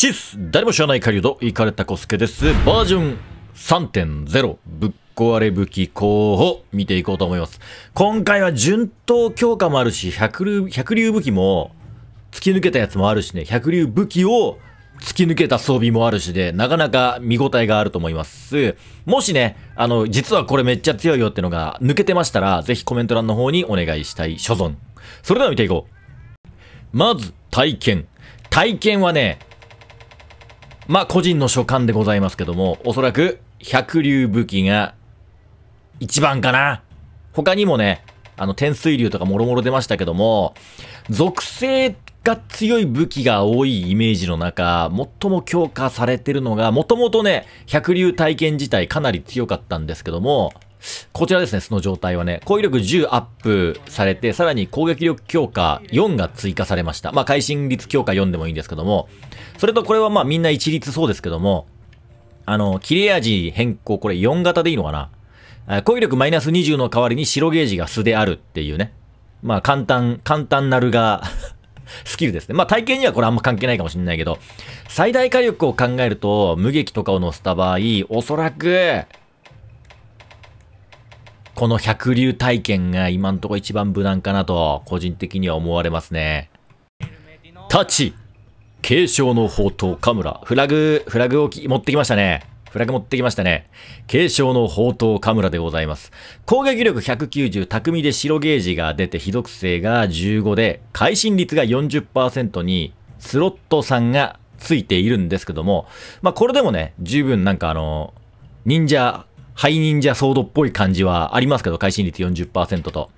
チス誰も知らない狩人、イカれたコスケです。バージョン3.0、ぶっ壊れ武器候補、見ていこうと思います。今回は順当強化もあるし、百竜武器も、突き抜けたやつもあるしね、百竜武器を突き抜けた装備もあるしで、なかなか見応えがあると思います。もしね、あの、実はこれめっちゃ強いよってのが抜けてましたら、ぜひコメント欄の方にお願いしたい所存。それでは見ていこう。まず、体験。体験はね、まあ、個人の所感でございますけども、おそらく、百竜武器が、一番かな。他にもね、あの、天水竜とかもろもろ出ましたけども、属性が強い武器が多いイメージの中、最も強化されてるのが、もともとね、百竜体験自体かなり強かったんですけども、こちらですね、その状態はね、攻撃力10アップされて、さらに攻撃力強化4が追加されました。まあ、会心率強化4でもいいんですけども、それとこれはまあみんな一律そうですけども、あの、切れ味変更、これ4型でいいのかな攻撃力マイナス20の代わりに白ゲージが素であるっていうね。まあ簡単、簡単なるが スキルですね。まあ体型にはこれあんま関係ないかもしれないけど、最大火力を考えると、無劇とかを乗せた場合、おそらく、この百流体験が今んとこ一番無難かなと、個人的には思われますね。タッチ継承の宝刀、カムラ。フラグ、フラグを持ってきましたね。フラグ持ってきましたね。継承の宝刀、カムラでございます。攻撃力190、匠で白ゲージが出て、非属性が15で、会心率が40%に、スロットさんがついているんですけども、まあこれでもね、十分なんかあの、忍者、ハイ忍者ソードっぽい感じはありますけど、会心率40%と。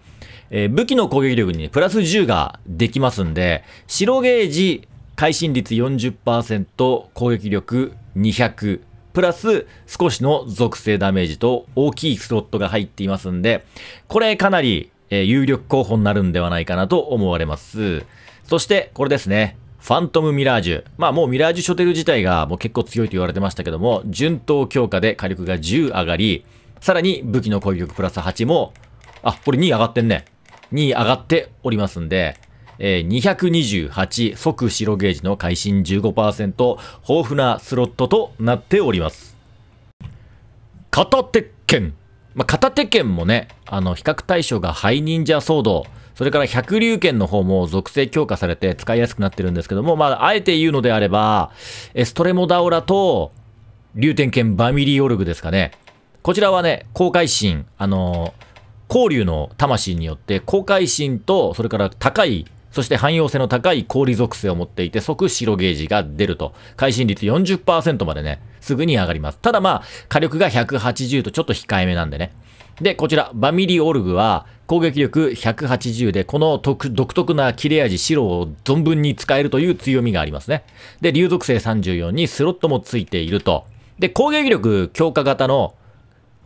えー、武器の攻撃力に、プラス10ができますんで、白ゲージ、会心率40%、攻撃力200、プラス少しの属性ダメージと大きいスロットが入っていますんで、これかなり、え有力候補になるんではないかなと思われます。そしてこれですね。ファントムミラージュ。まあもうミラージュショテル自体がもう結構強いと言われてましたけども、順当強化で火力が10上がり、さらに武器の攻撃力プラス8も、あ、これ2上がってんね。2上がっておりますんで、えー、228即白ゲージの会心15%、豊富なスロットとなっております。片手剣。まあ、片手剣もね、あの、比較対象がハイ忍者ソード、それから百竜剣の方も属性強化されて使いやすくなってるんですけども、まあ、あえて言うのであれば、エストレモダオラと、竜天剣バミリーオルグですかね。こちらはね、公開心、あのー、交流の魂によって、公開心と、それから高いそして汎用性の高い氷属性を持っていて即白ゲージが出ると。会心率40%までね、すぐに上がります。ただまあ、火力が180とちょっと控えめなんでね。で、こちら、バミリオルグは攻撃力180で、この独特な切れ味白を存分に使えるという強みがありますね。で、竜属性34にスロットもついていると。で、攻撃力強化型の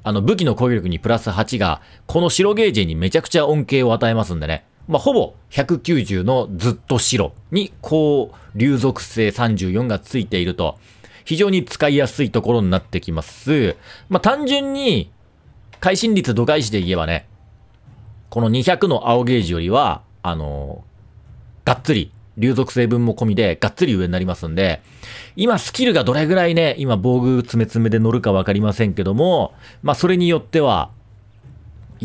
あの武器の攻撃力にプラス8が、この白ゲージにめちゃくちゃ恩恵を与えますんでね。まあ、ほぼ190のずっと白にこう、流属性34がついていると、非常に使いやすいところになってきます。まあ、単純に、回心率度外視で言えばね、この200の青ゲージよりは、あのー、がっつり、流属成分も込みで、がっつり上になりますんで、今スキルがどれぐらいね、今防具詰め詰めで乗るかわかりませんけども、まあそれによっては、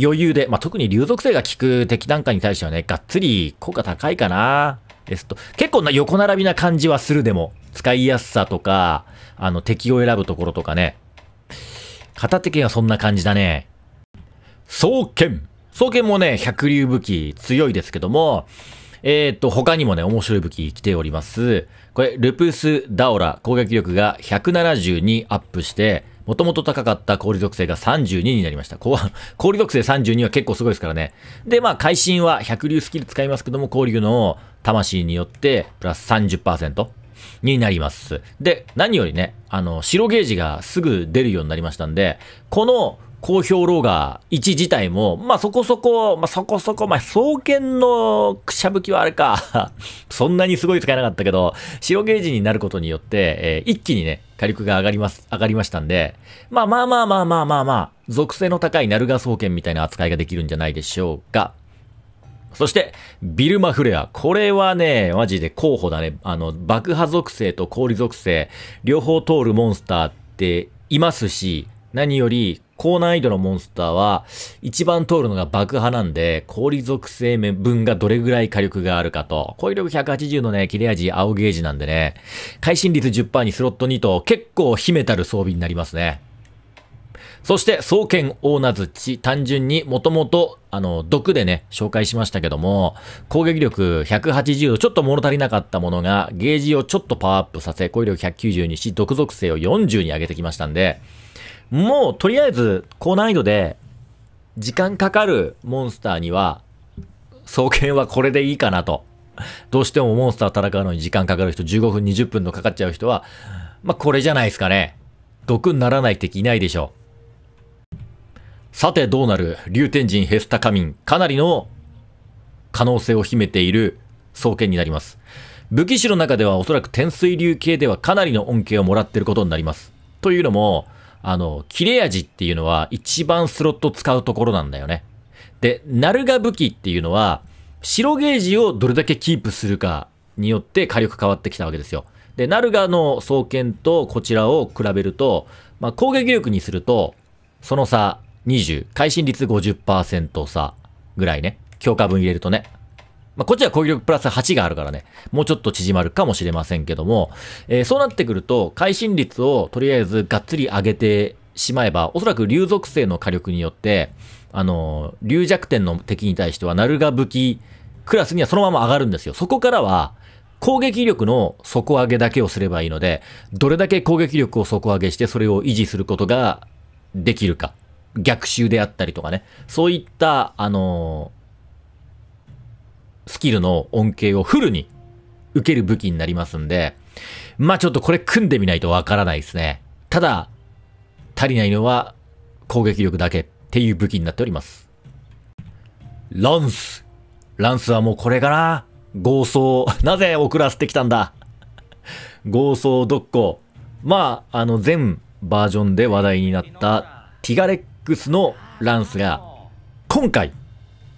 余裕で、まあ、特に流属性が効く敵なんかに対してはね、がっつり効果高いかな。ですと、結構な横並びな感じはするでも、使いやすさとか、あの、敵を選ぶところとかね。片手剣はそんな感じだね。双剣双剣もね、百竜武器強いですけども、えっ、と、他にもね、面白い武器来ております。これ、ルプス・ダオラ、攻撃力が172アップして、もともと高かった氷属性が32になりました。氷属性32は結構すごいですからね。で、まあ、会心は百竜スキル使いますけども、氷の魂によって、プラス30%。になります。で、何よりね、あの、白ゲージがすぐ出るようになりましたんで、この公表ローガー1自体も、まあそこそこ、まあそこそこ、まあ双剣のくしゃぶきはあれか、そんなにすごい使えなかったけど、白ゲージになることによって、えー、一気にね、火力が上がります、上がりましたんで、まあまあまあまあまあまあまあ、属性の高いナルガ双剣みたいな扱いができるんじゃないでしょうか。そして、ビルマフレア。これはね、マジで候補だね。あの、爆破属性と氷属性、両方通るモンスターっていますし、何より、高難易度のモンスターは、一番通るのが爆破なんで、氷属性分がどれぐらい火力があるかと、氷力180のね、切れ味青ゲージなんでね、会心率10%にスロット2と、結構秘めたる装備になりますね。そして、双剣オーナズチ、単純にもともと、あの、毒でね、紹介しましたけども、攻撃力180度、ちょっと物足りなかったものが、ゲージをちょっとパワーアップさせ、攻撃力190にし、毒属性を40に上げてきましたんで、もうとりあえず高難易度で時間かかるモンスターには、双剣はこれでいいかなと。どうしてもモンスター戦うのに時間かかる人、15分、20分のかかっちゃう人は、まあ、これじゃないですかね。毒にならない敵いないでしょう。さてどうなる竜天神ヘスタカミン。かなりの可能性を秘めている双剣になります。武器種の中ではおそらく天水流系ではかなりの恩恵をもらってることになります。というのも、あの、切れ味っていうのは一番スロット使うところなんだよね。で、ナルガ武器っていうのは、白ゲージをどれだけキープするかによって火力変わってきたわけですよ。で、ナルガの双剣とこちらを比べると、まあ、攻撃力にすると、その差20、会心率50%差ぐらいね。強化分入れるとね。まあ、こっちは攻撃力プラス8があるからね、もうちょっと縮まるかもしれませんけども、えー、そうなってくると、会心率をとりあえずがっつり上げてしまえば、おそらく竜属性の火力によって、あのー、竜弱点の敵に対しては、ナルガ武器クラスにはそのまま上がるんですよ。そこからは、攻撃力の底上げだけをすればいいので、どれだけ攻撃力を底上げしてそれを維持することができるか。逆襲であったりとかね。そういった、あのースキルの恩恵をフルに受ける武器になりますんで、まあちょっとこれ組んでみないとわからないですね。ただ、足りないのは攻撃力だけっていう武器になっております。ランス。ランスはもうこれかな豪走。なぜ遅らせてきたんだ豪壮どっこまあ、あの、全バージョンで話題になったティガレックスのランスが、今回、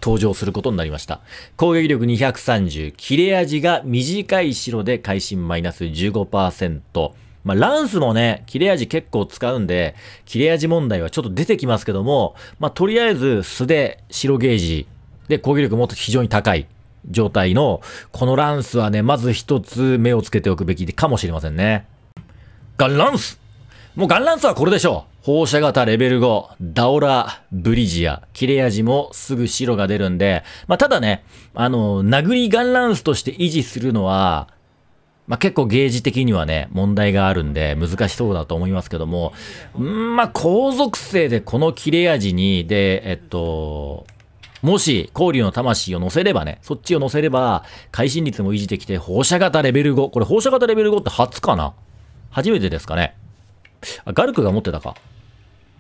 登場することになりました。攻撃力230、切れ味が短い白で会心マイナス15%。まあ、ランスもね、切れ味結構使うんで、切れ味問題はちょっと出てきますけども、まあ、とりあえず素で白ゲージで攻撃力もっと非常に高い状態の、このランスはね、まず一つ目をつけておくべきかもしれませんね。ガンランスもうガンランスはこれでしょう放射型レベル5、ダオラ、ブリジア、切れ味もすぐ白が出るんで、まあ、ただね、あの、殴りガンランスとして維持するのは、まあ、結構ゲージ的にはね、問題があるんで難しそうだと思いますけども、んま後続性でこの切れ味に、で、えっと、もし、交流の魂を乗せればね、そっちを乗せれば、会心率も維持できて、放射型レベル5。これ放射型レベル5って初かな初めてですかね。あ、ガルクが持ってたか。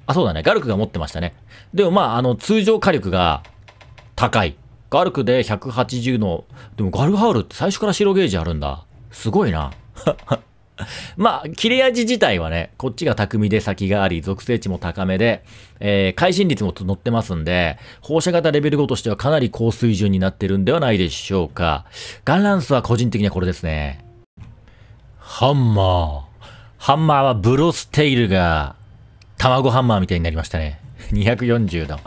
あ、そうだね。ガルクが持ってましたね。でもまあ、あの、通常火力が高い。ガルクで180の、でもガルハウルって最初から白ゲージあるんだ。すごいな。まあ、切れ味自体はね、こっちが匠で先があり、属性値も高めで、えー、会心率も乗ってますんで、放射型レベル5としてはかなり高水準になってるんではないでしょうか。ガンランスは個人的にはこれですね。ハンマー。ハンマーはブロステイルが卵ハンマーみたいになりましたね。240 度。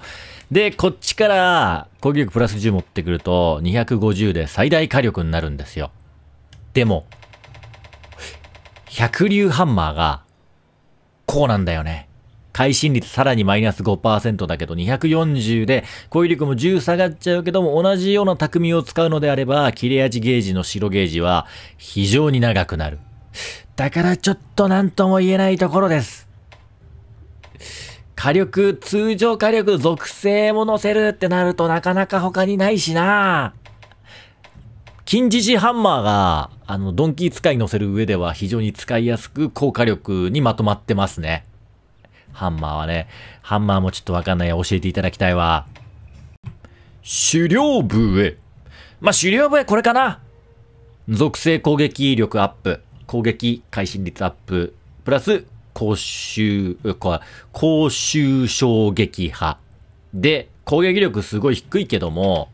で、こっちから攻撃力プラス10持ってくると、250で最大火力になるんですよ。でも、百竜ハンマーが、こうなんだよね。会心率さらにマイナス5%だけど、240で、攻撃力も10下がっちゃうけども、同じような匠を使うのであれば、切れ味ゲージの白ゲージは非常に長くなる。だからちょっと何とも言えないところです。火力、通常火力、属性も乗せるってなるとなかなか他にないしな金獅子ハンマーが、あの、ドンキー使い乗せる上では非常に使いやすく、高火力にまとまってますね。ハンマーはね、ハンマーもちょっとわかんない。教えていただきたいわ。狩猟部へ。まあ、狩猟部へこれかな属性攻撃力アップ、攻撃回心率アップ、プラス公衆、公衆衝撃波で、攻撃力すごい低いけども、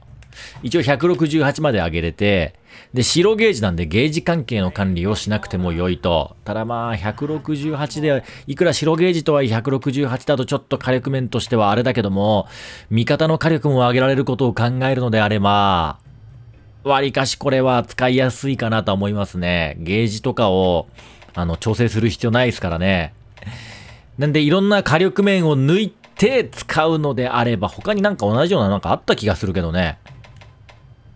一応168まで上げれて、で、白ゲージなんでゲージ関係の管理をしなくても良いと。ただまあ、168で、いくら白ゲージとはいえ168だとちょっと火力面としてはあれだけども、味方の火力も上げられることを考えるのであれば、割かしこれは使いやすいかなと思いますね。ゲージとかを、あの、調整する必要ないですからね。なんで、いろんな火力面を抜いて使うのであれば、他になんか同じようななんかあった気がするけどね。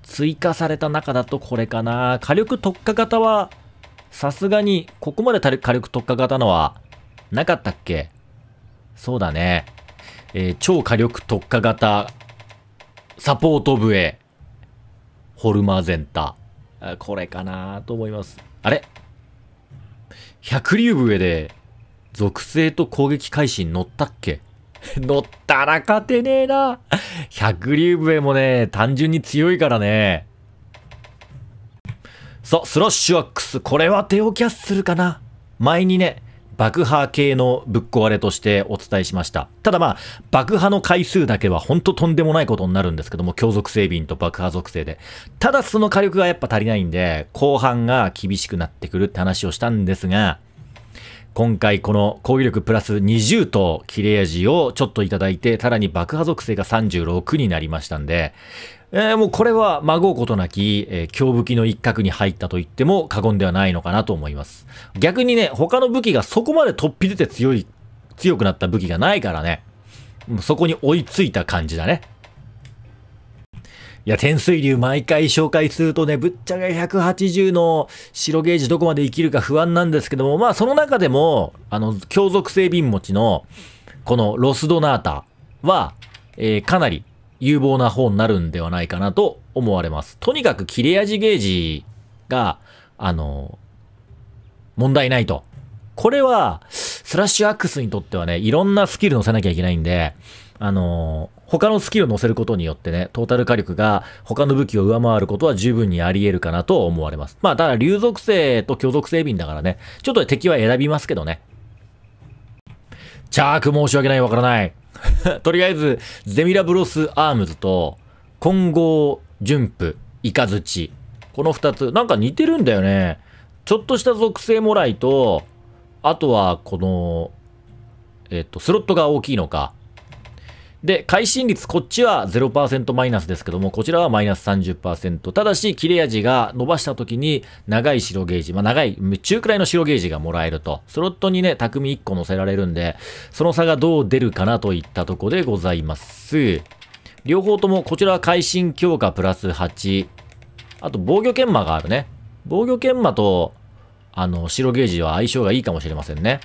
追加された中だとこれかな。火力特化型は、さすがに、ここまで火力特化型のは、なかったっけそうだね。えー、超火力特化型、サポート笛、ホルマーゼンタ。これかなと思います。あれ百竜笛で、属性と攻撃開始に乗ったっけ 乗ったら勝てねえな。百竜笛もね、単純に強いからね。さあ、スラッシュアックス。これは手をキャッスルかな。前にね、爆破系のぶっ壊れとしてお伝えしました。ただまあ、爆破の回数だけはほんととんでもないことになるんですけども、強属性瓶と爆破属性で。ただその火力がやっぱ足りないんで、後半が厳しくなってくるって話をしたんですが、今回この攻撃力プラス20と切れ味をちょっといただいて、さらに爆破属性が36になりましたんで、えー、もうこれは、まごうことなき、えー、強武器の一角に入ったと言っても過言ではないのかなと思います。逆にね、他の武器がそこまで突飛出て強い、強くなった武器がないからね、そこに追いついた感じだね。いや、天水流毎回紹介するとね、ぶっちゃけ180の白ゲージどこまで生きるか不安なんですけども、まあその中でも、あの、強属性瓶持ちの、このロスドナータは、えー、かなり有望な方になるんではないかなと思われます。とにかく切れ味ゲージが、あの、問題ないと。これは、スラッシュアックスにとってはね、いろんなスキル乗せなきゃいけないんで、あの他のスキルを乗せることによってね、トータル火力が他の武器を上回ることは十分にあり得るかなと思われます。まあ、ただ、竜属性と巨属性便だからね、ちょっと敵は選びますけどね。チャーク申し訳ない、わからない。とりあえず、ゼミラブロスアームズと、混合純布、イカズチ。この二つ、なんか似てるんだよね。ちょっとした属性もらいと、あとは、この、えっと、スロットが大きいのか。で、会心率、こっちは0%マイナスですけども、こちらはマイナス30%。ただし、切れ味が伸ばした時に、長い白ゲージ、まあ、長い、中くらいの白ゲージがもらえると。スロットにね、匠1個乗せられるんで、その差がどう出るかなといったとこでございます。両方とも、こちらは会心強化プラス8。あと、防御研磨があるね。防御研磨と、あの、白ゲージは相性がいいかもしれませんね。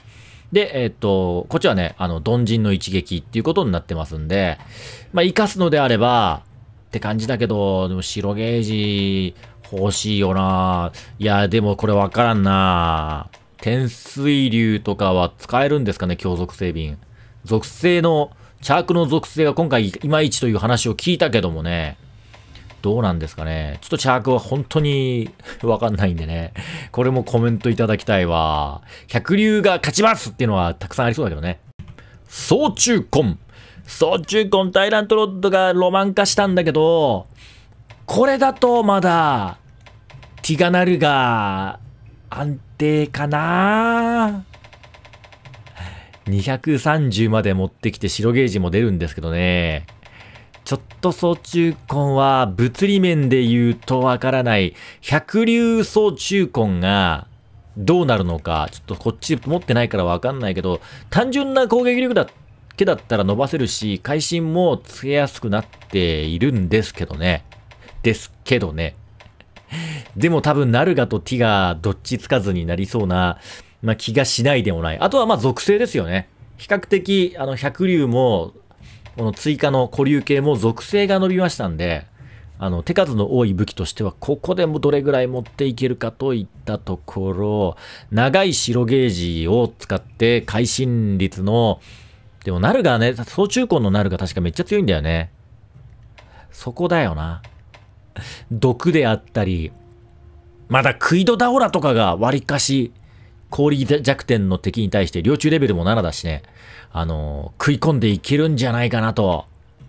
で、えっ、ー、と、こっちはね、あの、ドンジンの一撃っていうことになってますんで、まあ、生かすのであれば、って感じだけど、でも白ゲージ欲しいよないや、でもこれわからんな天水流とかは使えるんですかね、強属性瓶。属性の、チャークの属性が今回いまいちという話を聞いたけどもね、どうなんですかね。ちょっとチャークは本当に わかんないんでね。これもコメントいただきたいわ。百竜が勝ちますっていうのはたくさんありそうだけどね。総中根。総中根タイラントロッドがロマン化したんだけど、これだとまだ、ティガナルが安定かな230まで持ってきて白ゲージも出るんですけどね。ちょっと総中根は物理面で言うとわからない、百流総中根がどうなるのか、ちょっとこっち持ってないからわかんないけど、単純な攻撃力だけだったら伸ばせるし、会心もつけやすくなっているんですけどね。ですけどね。でも多分、ナルガとティガどっちつかずになりそうな、まあ、気がしないでもない。あとはまあ属性ですよね。比較的、あの、百竜もこの追加の古流系も属性が伸びましたんで、あの、手数の多い武器としては、ここでもどれぐらい持っていけるかといったところ、長い白ゲージを使って会心率の、でもナルがね、総中根のナルが確かめっちゃ強いんだよね。そこだよな。毒であったり、まだクイドダオラとかが割かし氷弱点の敵に対して、領中レベルも7だしね、あのー、食い込んでいけるんじゃないかなと、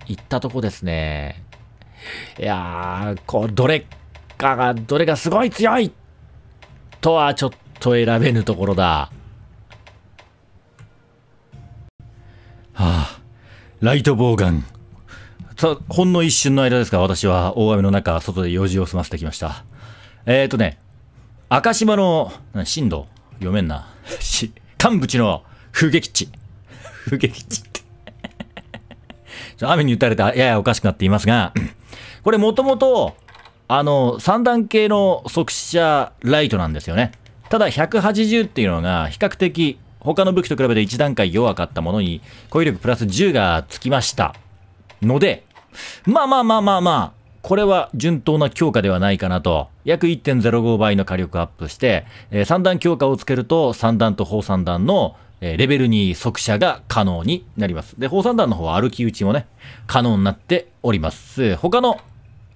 いったとこですね。いやー、こう、どれかが、どれがすごい強いとはちょっと選べぬところだ。はあ、ライトボウガン。さ、ほんの一瞬の間ですが、私は大雨の中、外で用事を済ませてきました。えっ、ー、とね、赤島の、震度読めんな。し、幹部地の風撃地。風撃地って雨に打たれてややおかしくなっていますが、これもともと、あの、三段系の速射ライトなんですよね。ただ180っていうのが比較的他の武器と比べて1段階弱かったものに、攻撃力プラス10がつきました。ので、まあまあまあまあまあ、これは順当な強化ではないかなと。約1.05倍の火力アップして、えー、3段強化をつけると3段と砲3段の、えー、レベル2速射が可能になります。で、砲3段の方は歩き打ちもね、可能になっております。他の、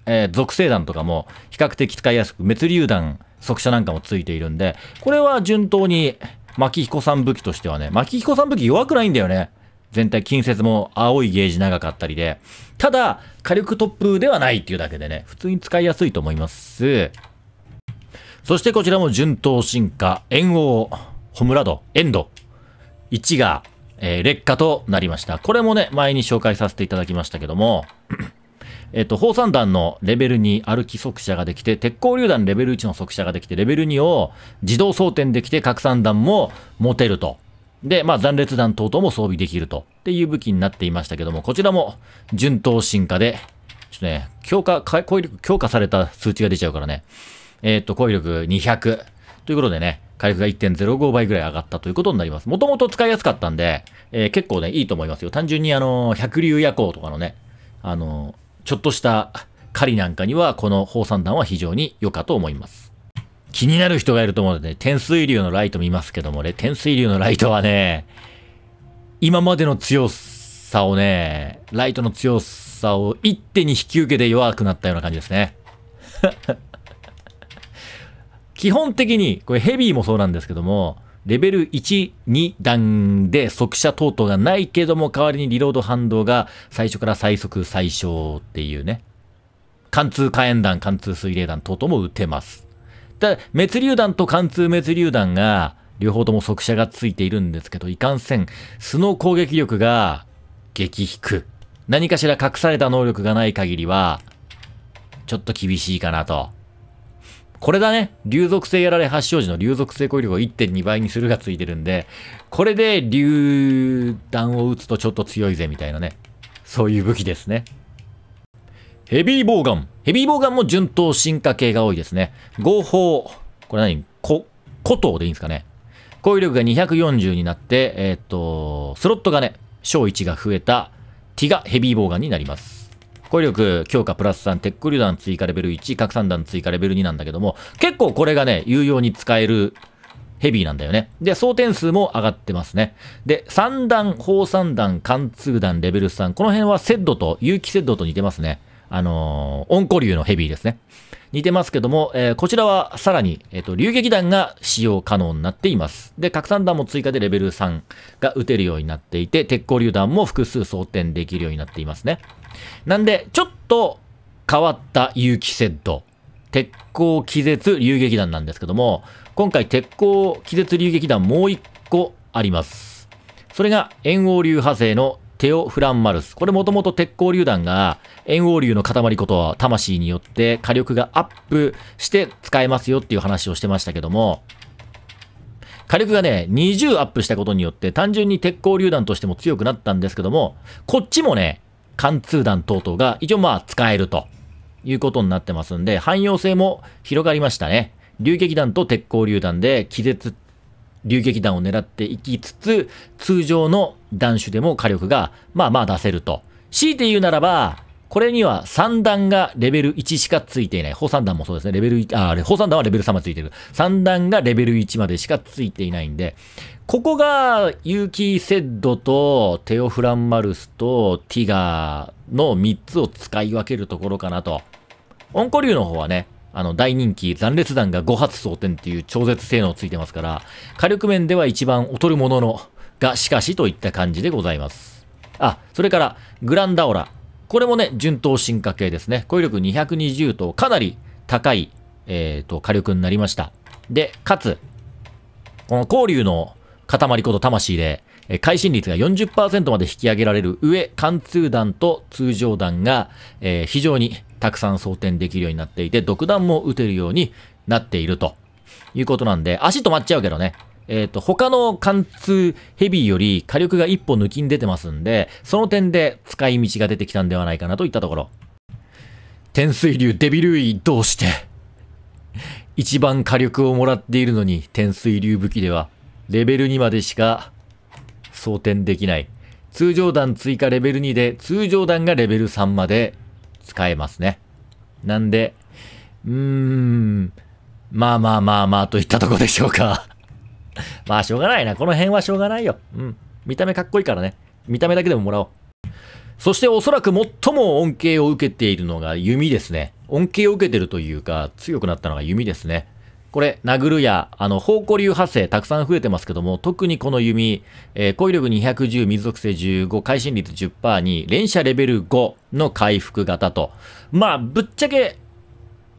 えー、属性弾とかも比較的使いやすく、滅流弾、速射なんかもついているんで、これは順当に牧彦さん武器としてはね、牧彦さん武器弱くないんだよね。全体近接も青いゲージ長かったりで、ただ、火力突風ではないっていうだけでね、普通に使いやすいと思います。そしてこちらも順当進化、炎王、ホムラド、エンド、1が、えー、劣化となりました。これもね、前に紹介させていただきましたけども、えっと、砲山弾のレベル2歩き速射ができて、鉄鋼榴弾レベル1の速射ができて、レベル2を自動装填できて、拡散弾も持てると。で、まあ、断裂弾等々も装備できると。っていう武器になっていましたけども、こちらも順当進化で、ちょっとね、強化、攻撃力、強化された数値が出ちゃうからね。えー、っと、攻撃力200。ということでね、回復が1.05倍ぐらい上がったということになります。もともと使いやすかったんで、えー、結構ね、いいと思いますよ。単純にあのー、百竜夜行とかのね、あのー、ちょっとした狩りなんかには、この放散弾は非常に良かと思います。気になる人がいると思うので、ね、天水流のライト見ますけどもね、天水流のライトはね、今までの強さをね、ライトの強さを一手に引き受けて弱くなったような感じですね。基本的に、これヘビーもそうなんですけども、レベル1、2段で速射等々がないけども、代わりにリロード反動が最初から最速最小っていうね。貫通火炎弾、貫通水冷弾等々も打てます。だ滅流弾と貫通滅流弾が、両方とも速射がついているんですけど、いかんせん、素の攻撃力が激低。何かしら隠された能力がない限りは、ちょっと厳しいかなと。これだね。流属性やられ発症時の流属性攻撃力を1.2倍にするがついてるんで、これで流弾を撃つとちょっと強いぜみたいなね。そういう武器ですね。ヘビーボウガン。ヘビーボウガンも順当進化系が多いですね。合法、これ何こ、古刀でいいんですかね。攻撃力が240になって、えー、っと、スロットがね、小1が増えた、ティガヘビーボウガンになります。攻撃力強化プラス3、テック榴弾追加レベル1、核散弾追加レベル2なんだけども、結構これがね、有用に使えるヘビーなんだよね。で、装点数も上がってますね。で、3段、砲3段、貫通弾、レベル3。この辺はセッドと、有機セッドと似てますね。あのー、温古流のヘビーですね。似てますけども、えー、こちらはさらに、えっ、ー、と、流撃弾が使用可能になっています。で、拡散弾も追加でレベル3が撃てるようになっていて、鉄鋼榴弾も複数装填できるようになっていますね。なんで、ちょっと変わった有機セット。鉄鋼気絶流撃弾なんですけども、今回鉄鋼気絶流撃弾もう1個あります。それが、円王流派生のテオ・フランマルス。これもともと鉄鋼榴弾が、炎王竜の塊こと魂によって火力がアップして使えますよっていう話をしてましたけども、火力がね、20アップしたことによって、単純に鉄鋼榴弾としても強くなったんですけども、こっちもね、貫通弾等々が一応まあ使えるということになってますんで、汎用性も広がりましたね。流撃弾と鉄鋼榴弾で気絶流撃弾を狙っていきつつ、通常の弾種でも火力がまあまあ出せると。強いて言うならば、これには3段がレベル1しかついていない。砲3弾もそうですね。レベル1、あ、あれ、砲3弾はレベル3までついてる。3段がレベル1までしかついていないんで、ここが、有機セッドとテオフランマルスとティガーの3つを使い分けるところかなと。オンコリューの方はね、あの、大人気、残烈弾が5発装填っていう超絶性能ついてますから、火力面では一番劣るものの、が、しかしといった感じでございます。あ、それから、グランダオラ。これもね、順当進化系ですね。攻撃力220とかなり高い、えー、と、火力になりました。で、かつ、この交流の塊こと魂で、会心率が40%まで引き上げられる上、貫通弾と通常弾が、えー、非常にたくさん装填できるようになっていて、独断も打てるようになっているということなんで、足止まっちゃうけどね。えっ、ー、と、他の貫通ヘビーより火力が一歩抜きに出てますんで、その点で使い道が出てきたんではないかなといったところ。天水流デビルイどうして一番火力をもらっているのに天水流武器ではレベル2までしか装填できない。通常弾追加レベル2で通常弾がレベル3まで使えますね。なんで、うーん、まあまあまあまあといったとこでしょうか。まあしょうがないな。この辺はしょうがないよ。うん。見た目かっこいいからね。見た目だけでももらおう。そしておそらく最も恩恵を受けているのが弓ですね。恩恵を受けてるというか、強くなったのが弓ですね。これ、殴るや、あの、方向流派生、たくさん増えてますけども、特にこの弓、えー、コイ力210、水属性15、回心率10%に、連射レベル5の回復型と。まあ、ぶっちゃけ、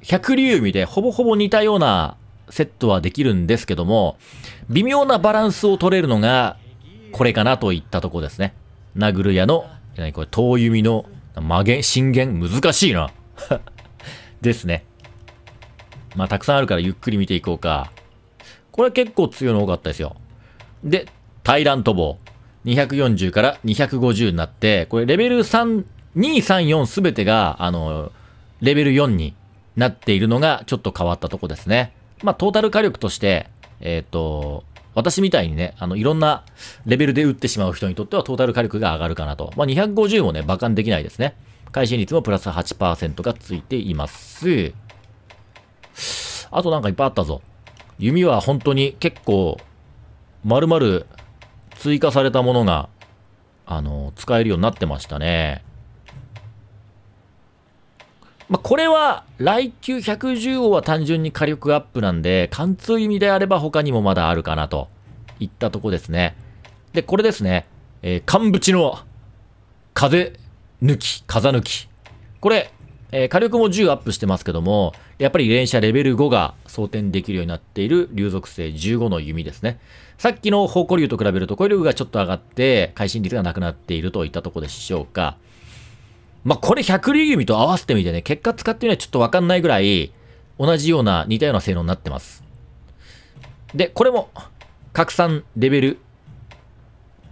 百竜弓でほぼほぼ似たようなセットはできるんですけども、微妙なバランスを取れるのが、これかなといったとこですね。殴るやの、何これ、遠弓の、曲げ、進言、難しいな。ですね。まあ、たくさんあるからゆっくり見ていこうか。これ結構強いの多かったですよ。で、タラントボ。う。240から250になって、これレベル3、234すべてが、あの、レベル4になっているのがちょっと変わったとこですね。まあ、トータル火力として、えっ、ー、と、私みたいにね、あの、いろんなレベルで打ってしまう人にとってはトータル火力が上がるかなと。まあ、250もね、馬鹿にできないですね。回心率もプラス8%がついています。あとなんかいっぱいあったぞ。弓は本当に結構、丸々追加されたものが、あの、使えるようになってましたね。まあ、これは、来球110号は単純に火力アップなんで、貫通弓であれば他にもまだあるかなと、いったとこですね。で、これですね。えー、幹縁の風抜き、風抜き。これ、えー、火力も10アップしてますけども、やっぱり連射レベル5が装填できるようになっている竜属性15の弓ですね。さっきの方向竜と比べると、こイがちょっと上がって、会心率がなくなっているといったところでしょうか。まあ、これ100竜弓と合わせてみてね、結果使ってみのはちょっとわかんないぐらい、同じような、似たような性能になってます。で、これも、拡散レベル、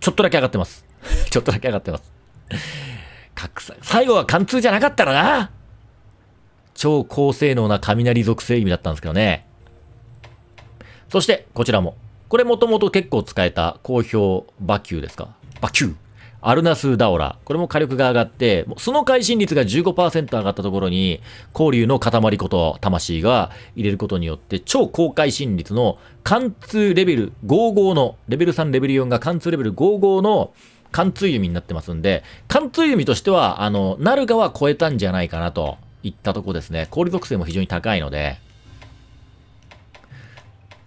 ちょっとだけ上がってます。ちょっとだけ上がってます。拡散、最後は貫通じゃなかったらな超高性能な雷属性意味だったんですけどね。そして、こちらも。これもともと結構使えた好評バキューですかバキューアルナスダオラ。これも火力が上がって、その会心率が15%上がったところに、交流の塊こと魂が入れることによって、超高回心率の貫通レベル55の、レベル3、レベル4が貫通レベル55の貫通弓になってますんで、貫通弓としては、あの、なるがは超えたんじゃないかなと。いったとこですね。氷属性も非常に高いので。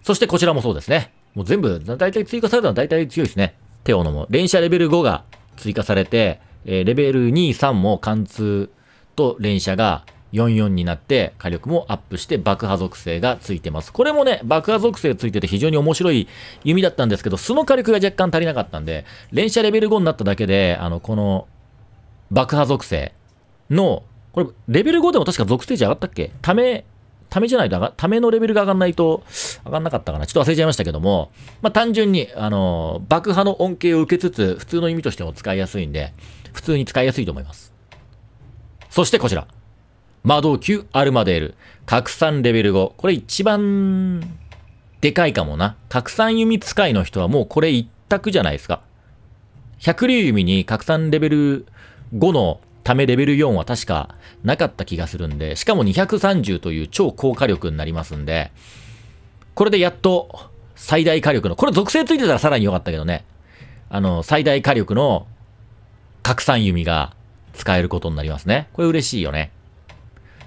そしてこちらもそうですね。もう全部、だいたい追加されたのはだいたい強いですね。テオのも。連射レベル5が追加されて、えー、レベル2、3も貫通と連射が44になって火力もアップして爆破属性がついてます。これもね、爆破属性ついてて非常に面白い弓だったんですけど、その火力が若干足りなかったんで、連射レベル5になっただけで、あの、この爆破属性のこれ、レベル5でも確か属性値上がったっけため、ためじゃないと上が、ためのレベルが上がんないと上がんなかったかな。ちょっと忘れちゃいましたけども、まあ単純に、あの、爆破の恩恵を受けつつ、普通の意味としても使いやすいんで、普通に使いやすいと思います。そしてこちら。魔導級アルマデール。拡散レベル5。これ一番、でかいかもな。拡散弓使いの人はもうこれ一択じゃないですか。百竜弓に拡散レベル5のためレベル4は確かなかった気がするんで、しかも230という超高火力になりますんで、これでやっと最大火力の、これ属性ついてたらさらに良かったけどね、あの、最大火力の拡散弓が使えることになりますね。これ嬉しいよね。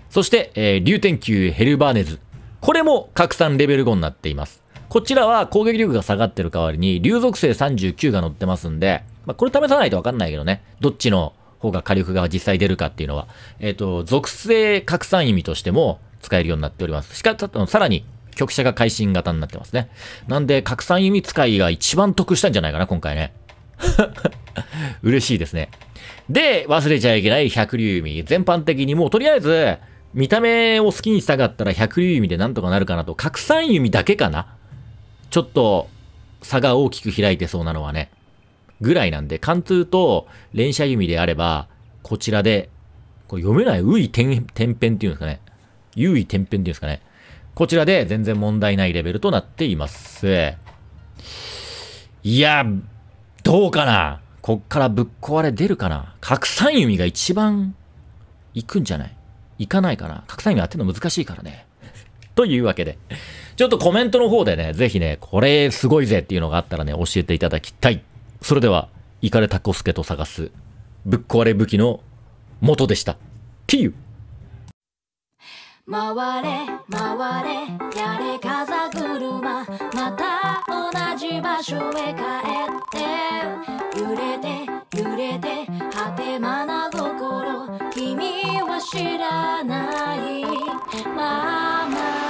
そして、えー、流天球ヘルバーネズ。これも拡散レベル5になっています。こちらは攻撃力が下がってる代わりに、竜属性39が乗ってますんで、まあ、これ試さないとわかんないけどね。どっちの方が火力が実際出るかっていうのは、えっ、ー、と、属性拡散意味としても使えるようになっております。しか、さらに、局者が会心型になってますね。なんで、拡散意味使いが一番得したんじゃないかな、今回ね。嬉しいですね。で、忘れちゃいけない百竜弓。全般的にもうとりあえず、見た目を好きにしたかったら百竜弓でなんとかなるかなと、拡散弓だけかなちょっと差が大きく開いてそうなのはね。ぐらいなんで、貫通と連射弓であれば、こちらで、これ読めない、うい天天変っていうんですかね。優位天変っていうんですかね。こちらで全然問題ないレベルとなっています。いや、どうかなこっからぶっ壊れ出るかな拡散弓が一番行くんじゃない行かないかな拡散弓当てるの難しいからね。というわけで、ちょっとコメントの方でね、ぜひね、これすごいぜっていうのがあったらね、教えていただきたい。それでは、イカれタコスケと探す、ぶっ壊れ武器の元でした。キユ回れ回れやれ風車また同じ場所へ帰って揺れて揺れて果てまな心君は知らないまあ、まあ